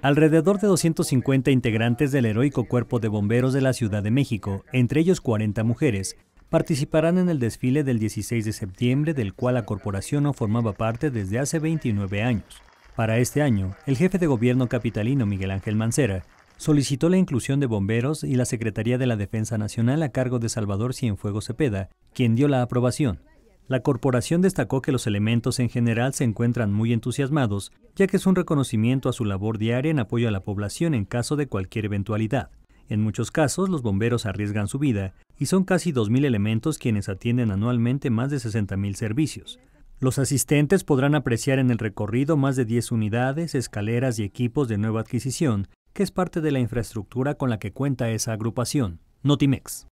Alrededor de 250 integrantes del heroico Cuerpo de Bomberos de la Ciudad de México, entre ellos 40 mujeres, participarán en el desfile del 16 de septiembre del cual la corporación no formaba parte desde hace 29 años. Para este año, el jefe de gobierno capitalino Miguel Ángel Mancera solicitó la inclusión de bomberos y la Secretaría de la Defensa Nacional a cargo de Salvador Cienfuegos Cepeda, quien dio la aprobación. La corporación destacó que los elementos en general se encuentran muy entusiasmados, ya que es un reconocimiento a su labor diaria en apoyo a la población en caso de cualquier eventualidad. En muchos casos, los bomberos arriesgan su vida y son casi 2.000 elementos quienes atienden anualmente más de 60.000 servicios. Los asistentes podrán apreciar en el recorrido más de 10 unidades, escaleras y equipos de nueva adquisición, que es parte de la infraestructura con la que cuenta esa agrupación, Notimex.